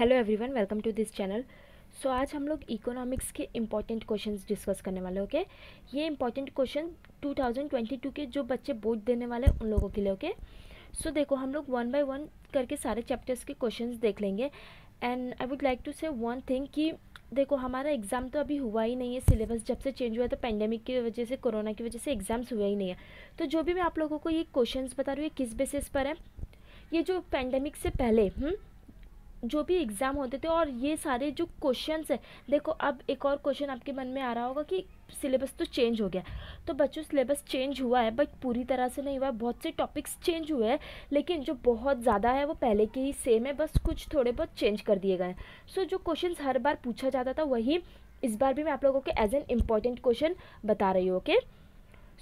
Hello everyone welcome to this channel so आज हम लोग इकोनॉमिक्स के इम्पॉर्टेंट क्वेश्चंस डिस्कस करने वाले ओके okay? ये इंपॉर्टेंट क्वेश्चन 2022 के जो बच्चे बोर्ड देने वाले उन लोगों के लिए ओके okay? सो so, देखो हम लोग वन बाय वन करके सारे चैप्टर्स के क्वेश्चंस देख लेंगे and I would like to say one thing कि देखो हमारा एग्ज़ाम तो अभी हुआ ही नहीं है सिलेबस जब से चेंज हुआ तो पेंडेमिक की वजह से कोरोना की वजह से एग्ज़ाम्स हुआ ही नहीं है तो जो भी मैं आप लोगों को ये क्वेश्चन बता रही हूँ ये किस बेसिस पर है ये जो पेंडेमिक से पहले हुँ? हम्म, जो भी एग्ज़ाम होते थे और ये सारे जो क्वेश्चन है देखो अब एक और क्वेश्चन आपके मन में आ रहा होगा कि सिलेबस तो चेंज हो गया तो बच्चों सिलेबस चेंज हुआ है बट पूरी तरह से नहीं हुआ बहुत से टॉपिक्स चेंज हुए हैं लेकिन जो बहुत ज़्यादा है वो पहले के ही सेम है बस कुछ थोड़े बहुत चेंज कर दिए गए हैं सो जो क्वेश्चन हर बार पूछा जाता था वही इस बार भी मैं आप लोगों के एज एन इम्पॉर्टेंट क्वेश्चन बता रही हूँ ओके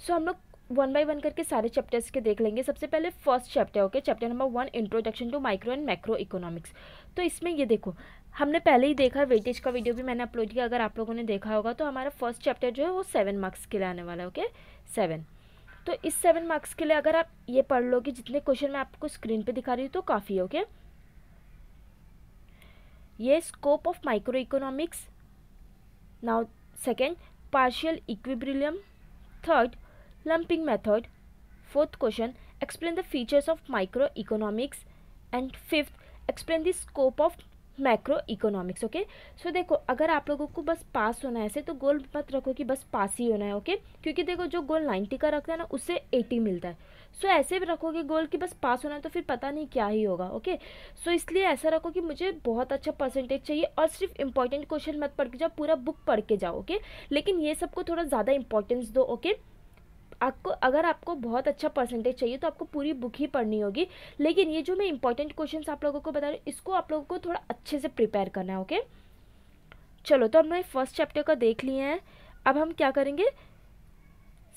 सो हम लोग वन बाय वन करके सारे चैप्टर्स के देख लेंगे सबसे पहले first chapter okay chapter number one introduction to micro and macro economics तो इसमें ये देखो हमने पहले ही देखा वेटेज का वीडियो भी मैंने अपलोड किया अगर आप लोगों ने देखा होगा तो हमारा फर्स्ट चैप्टर जो है वो सेवन मार्क्स के लिए आने वाला है ओके सेवन तो इस सेवन मार्क्स के लिए अगर आप ये पढ़ लोगे जितने क्वेश्चन मैं आपको स्क्रीन पर दिखा रही हूँ तो काफ़ी है ओके ये scope of micro economics now second partial equilibrium third lumping method fourth question explain the features of microeconomics and fifth explain the scope of micro economics okay so देखो अगर आप लोगों को बस पास होना है ऐसे तो गोल मत रखो कि बस पास ही होना है ओके okay? क्योंकि देखो जो गोल 90 का रखता है ना उससे 80 मिलता है सो so, ऐसे भी रखोगे गोल कि बस पास होना है तो फिर पता नहीं क्या ही होगा ओके okay? सो so, इसलिए ऐसा रखो कि मुझे बहुत अच्छा परसेंटेज चाहिए और सिर्फ इंपॉर्टेंट क्वेश्चन मत पढ़ के जाओ पूरा बुक पढ़ के जाओ ओके okay? लेकिन ये सबको थोड़ा ज़्यादा इंपॉर्टेंस दो ओके okay? आपको अगर आपको बहुत अच्छा परसेंटेज चाहिए तो आपको पूरी बुक ही पढ़नी होगी लेकिन ये जो मैं इंपॉर्टेंट क्वेश्चन आप लोगों को बता रही हूँ इसको आप लोगों को थोड़ा अच्छे से प्रिपेयर करना है ओके चलो तो हमने फर्स्ट चैप्टर का देख लिए हैं अब हम क्या करेंगे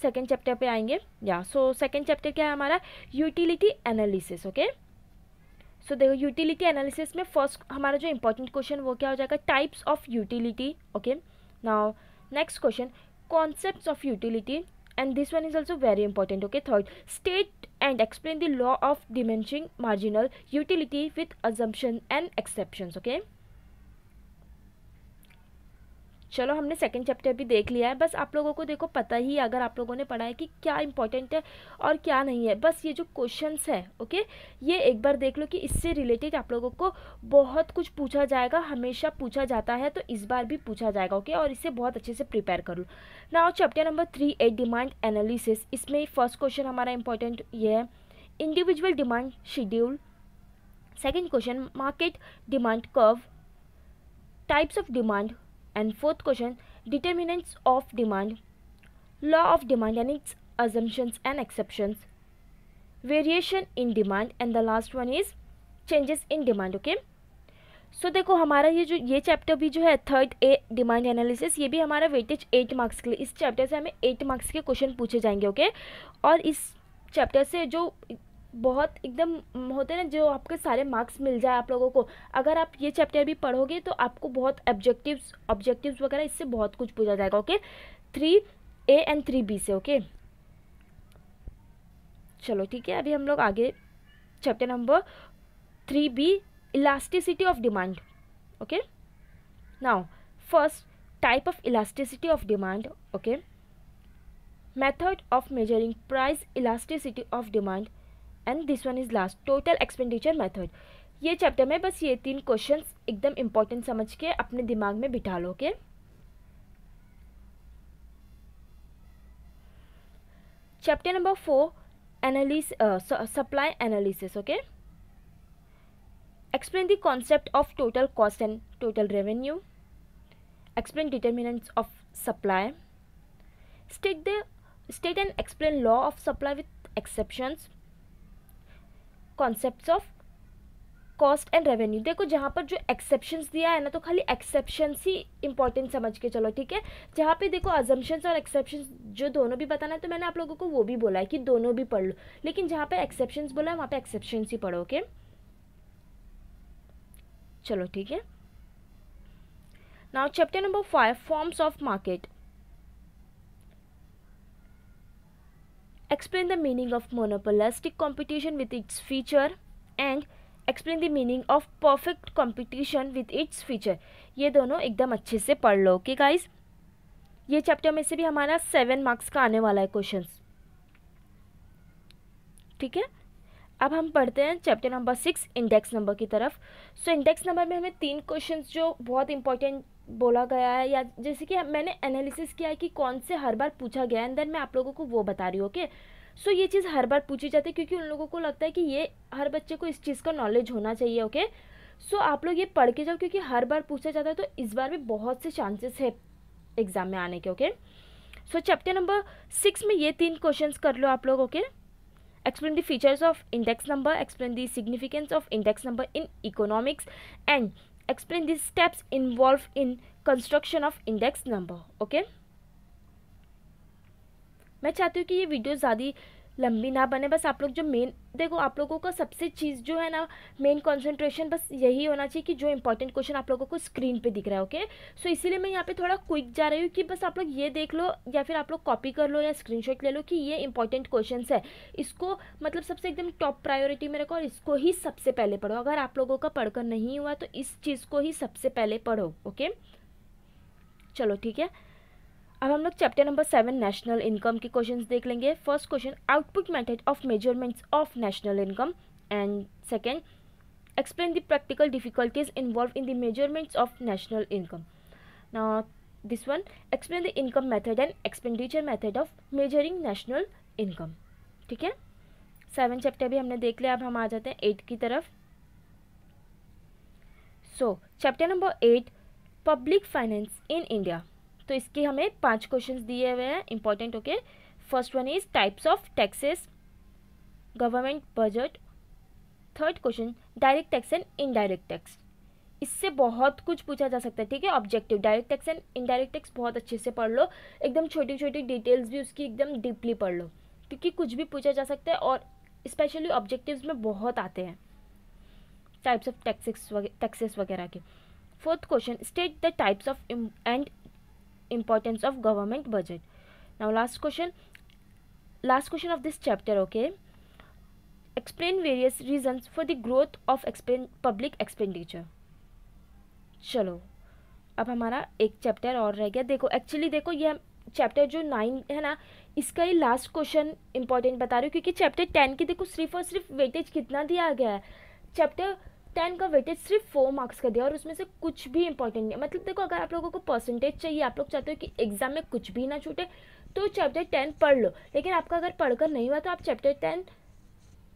सेकेंड चैप्टर पे आएंगे या सो सेकेंड चैप्टर क्या है हमारा यूटिलिटी एनालिसिस ओके सो देखो यूटिलिटी एनालिसिस में फर्स्ट हमारा जो इंपॉर्टेंट क्वेश्चन वो क्या हो जाएगा types of utility okay now next question concept of utility and this one is also very important okay third state and explain the law of diminishing marginal utility with assumption and exceptions okay चलो हमने second chapter भी देख लिया है बस आप लोगों को देखो पता ही अगर आप लोगों ने पढ़ा है कि क्या इंपॉर्टेंट है और क्या नहीं है बस ये जो क्वेश्चन है ओके ये एक बार देख लो कि इससे रिलेटेड आप लोगों को बहुत कुछ पूछा जाएगा हमेशा पूछा जाता है तो इस बार भी पूछा जाएगा ओके और इससे बहुत अच्छे से प्रिपेयर कर लो ना chapter number three A demand analysis इसमें फर्स्ट क्वेश्चन हमारा इंपॉर्टेंट ये है individual demand schedule second question market demand curve types of demand and fourth question determinants of demand law of demand and its assumptions and exceptions variation in demand and the last one is changes in demand okay so so, देखो हमारा ये जो ये chapter भी जो है third A demand analysis ये भी हमारा वेटेज एट मार्क्स के लिए इस चैप्टर से हमें एट मार्क्स के क्वेश्चन पूछे जाएंगे ओके okay? और इस चैप्टर से जो बहुत एकदम होते ना जो आपके सारे मार्क्स मिल जाए आप लोगों को अगर आप ये चैप्टर भी पढ़ोगे तो आपको बहुत ऑब्जेक्टिव्स ऑब्जेक्टिव्स वगैरह इससे बहुत कुछ पूछा जाएगा okay three A and three B से ओके चलो ठीक है अभी हम लोग आगे chapter number three B elasticity of demand okay now first type of elasticity of demand okay method of measuring price elasticity of demand and this one is last total expenditure method ये chapter में बस ये तीन question एकदम important समझ के अपने दिमाग में बिठा लो के chapter number four analysis supply analysis okay explain the concept of total cost and total revenue explain determinants of supply state the state and explain law of supply with exceptions concept of cost and revenue देखो जहाँ पर जो exceptions दिया है ना तो खाली exceptions ही important समझ के चलो ठीक है जहाँ पे देखो अजम्पन्स और एक्सेप्शंस जो दोनों भी बताना है तो मैंने आप लोगों को वो भी बोला है कि दोनों भी पढ़ लो लेकिन जहाँ पे एक्सेप्शंस बोला है वहाँ पे एक्सेप्शंस ही पढ़ो ओके चलो ठीक है now chapter number five forms of market explain the meaning of monopolistic competition with its feature and explain the meaning of perfect competition with its feature ये दोनों एकदम अच्छे से पढ़ लो ओके गाइज ये चैप्टर में से भी हमारा सेवन मार्क्स का आने वाला है क्वेश्चन ठीक है अब हम पढ़ते हैं chapter number six index number की तरफ सो so, इंडेक्स नंबर में हमें तीन क्वेश्चंस जो बहुत इंपॉर्टेंट बोला गया है या जैसे कि मैंने एनालिसिस किया है कि कौन से हर बार पूछा गया है एंड देन मैं आप लोगों को वो बता रही हूँ ओके सो ये चीज़ हर बार पूछी जाती है क्योंकि उन लोगों को लगता है कि ये हर बच्चे को इस चीज़ का नॉलेज होना चाहिए ओके सो आप लोग ये पढ़ के जाओ क्योंकि हर बार पूछा जाता है तो इस बार भी बहुत से चांसेस है एग्ज़ाम में आने के okay so chapter number six में ये तीन क्वेश्चंस कर लो आप लोग okay explain the features of index number explain the significance of index number in economics and explain the steps involved in construction of index number okay मैं चाहती हूँ कि ये वीडियो ज़्यादा लंबी ना बने बस आप लोग जो मेन देखो आप लोगों का सबसे चीज़ जो है ना मेन कंसंट्रेशन बस यही होना चाहिए कि जो इंपॉर्टेंट क्वेश्चन आप लोगों को स्क्रीन पे दिख रहा है ओके सो इसीलिए मैं यहाँ पे थोड़ा क्विक जा रही हूँ कि बस आप लोग ये देख लो या फिर आप लोग कॉपी कर लो या स्क्रीन ले लो कि ये इंपॉर्टेंट क्वेश्चन है इसको मतलब सबसे एकदम टॉप प्रायोरिटी में रखो और इसको ही सबसे पहले पढ़ो अगर आप लोगों का पढ़कर नहीं हुआ तो इस चीज़ को ही सबसे पहले पढ़ो ओके चलो ठीक है अब हम लोग chapter number seven national income के क्वेश्चन देख लेंगे first question output method of measurements of national income and second explain the practical difficulties involve in the measurements of national income ना this one explain the income method and expenditure method of measuring national income ठीक है seven chapter भी हमने देख लिया अब हम आ जाते हैं एट की तरफ so chapter number eight public finance in India तो इसके हमें पांच क्वेश्चन दिए हुए हैं important okay first one is types of taxes government budget third question direct tax and indirect tax इससे बहुत कुछ पूछा जा सकता है ठीक है objective direct tax and indirect tax बहुत अच्छे से पढ़ लो एकदम छोटी छोटी डिटेल्स भी उसकी एकदम डीपली पढ़ लो क्योंकि कुछ भी पूछा जा सकता है और स्पेशली ऑब्जेक्टिव्स में बहुत आते हैं टाइप्स ऑफ टैक्सेस टैक्सेस वगैरह के fourth question state the types of and importance of government budget now last question last question of this chapter okay explain various reasons for the growth of expen, public expenditure चलो अब हमारा एक chapter और रह गया देखो actually देखो ये चैप्टर जो नाइन है ना इसका ही लास्ट क्वेश्चन इंपॉर्टेंट बता रही हूँ क्योंकि चैप्टर टेन की देखो सिर्फ और सिर्फ वेटेज कितना दिया गया है चैप्टर टेन का वेटेज सिर्फ फोर मार्क्स का दिया और उसमें से कुछ भी इंपॉर्टेंट नहीं है मतलब देखो अगर आप लोगों को परसेंटेज चाहिए आप लोग चाहते हो कि एग्जाम में कुछ भी ना छूटे तो चैप्टर टेन पढ़ लो लेकिन आपका अगर पढ़कर नहीं हुआ तो आप चैप्टर टेन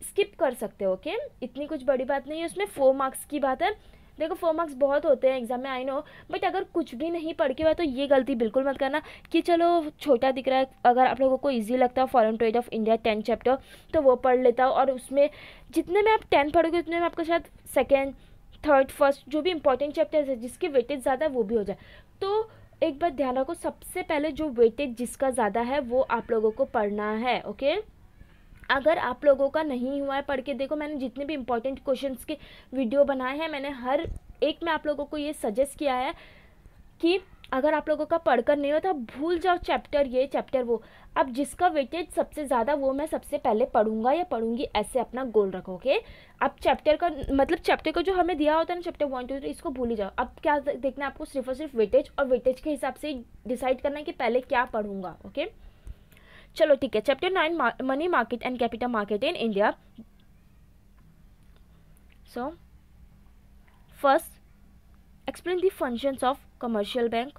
स्किप कर सकते हो ओके इतनी कुछ बड़ी बात नहीं है उसमें फोर मार्क्स की बात है देखो फोर मार्क्स बहुत होते हैं एग्जाम में आई नो बट अगर कुछ भी नहीं पढ़ के हुआ तो ये गलती बिल्कुल मत करना कि चलो छोटा दिख रहा है अगर आप लोगों को ईजी लगता है foreign trade of India tenth chapter तो वो पढ़ लेता हूँ और उसमें जितने में आप टेंथ पढ़ोगे उतने में आपका शायद सेकेंड थर्ड फर्स्ट जो भी इंपॉर्टेंट चैप्टर्स है जिसकी वेटेज ज़्यादा है वो भी हो जाए तो एक बार ध्यान रखो सबसे पहले जो वेटेज जिसका ज़्यादा है वो आप लोगों को पढ़ना है ओके अगर आप लोगों का नहीं हुआ है पढ़ के देखो मैंने जितने भी इम्पोर्टेंट क्वेश्चन के वीडियो बनाए हैं मैंने हर एक में आप लोगों को ये सजेस्ट किया है कि अगर आप लोगों का पढ़कर नहीं होता भूल जाओ चैप्टर ये चैप्टर वो अब जिसका वेटेज सबसे ज़्यादा वो मैं सबसे पहले पढ़ूंगा या पढ़ूंगी ऐसे अपना गोल रखोगे अब चैप्टर का मतलब चैप्टर का जो हमें दिया होता है ना चैप्टर वन टू थ्री इसको भूल ही जाओ अब क्या देखना है आपको सिर्फ और सिर्फ वेटेज और वेटेज के हिसाब से डिसाइड करना है कि पहले क्या पढ़ूंगा ओके चलो ठीक है chapter nine money market and capital market in India so first explain the functions of commercial bank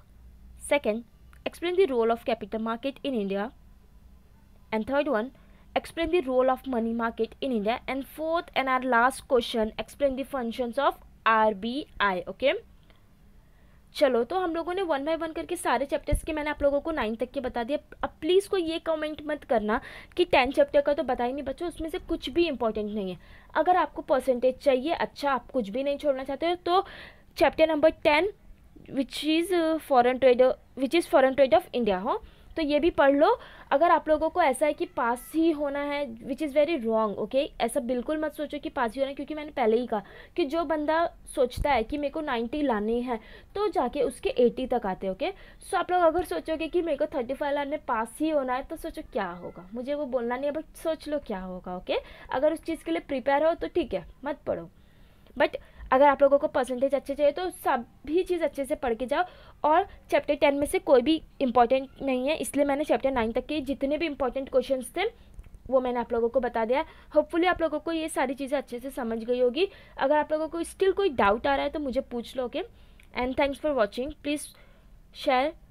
second explain the role of capital market in india and third one explain the role of money market in india and fourth and our last question explain the functions of rbi okay चलो तो हम लोगों ने one by one करके सारे chapters के मैंने आप लोगों को नाइन तक के बता दिया अब प्लीज़ को ये कमेंट मत करना कि टेन चैप्टर का तो बता ही नहीं बच्चों उसमें से कुछ भी इंपॉर्टेंट नहीं है अगर आपको परसेंटेज चाहिए अच्छा आप कुछ भी नहीं छोड़ना चाहते हो तो chapter number ten which is foreign trade which is foreign trade of India हो तो ये भी पढ़ लो अगर आप लोगों को ऐसा है कि पास ही होना है which is very wrong okay ऐसा बिल्कुल मत सोचो कि पास ही होना है क्योंकि मैंने पहले ही कहा कि जो बंदा सोचता है कि मेरे को नाइन्टी लाने हैं तो जाके उसके एटी तक आते ओके सो आप लोग अगर सोचोगे कि मेरे को थर्टी फाइव लाने पास ही होना है तो सोचो क्या होगा मुझे वो बोलना नहीं है बट सोच लो क्या होगा ओके अगर उस चीज़ के लिए प्रिपेयर हो तो ठीक है मत पढ़ो बट अगर आप लोगों को परसेंटेज अच्छे चाहिए तो सभी चीज़ अच्छे से पढ़ के जाओ और चैप्टर टेन में से कोई भी इंपॉर्टेंट नहीं है इसलिए मैंने चैप्टर नाइन तक के जितने भी इंपॉर्टेंट क्वेश्चन थे वो मैंने आप लोगों को बता दिया होपफुली आप लोगों को ये सारी चीज़ें अच्छे से समझ गई होगी अगर आप लोगों को स्टिल कोई डाउट आ रहा है तो मुझे पूछ लो okay and thanks for watching please share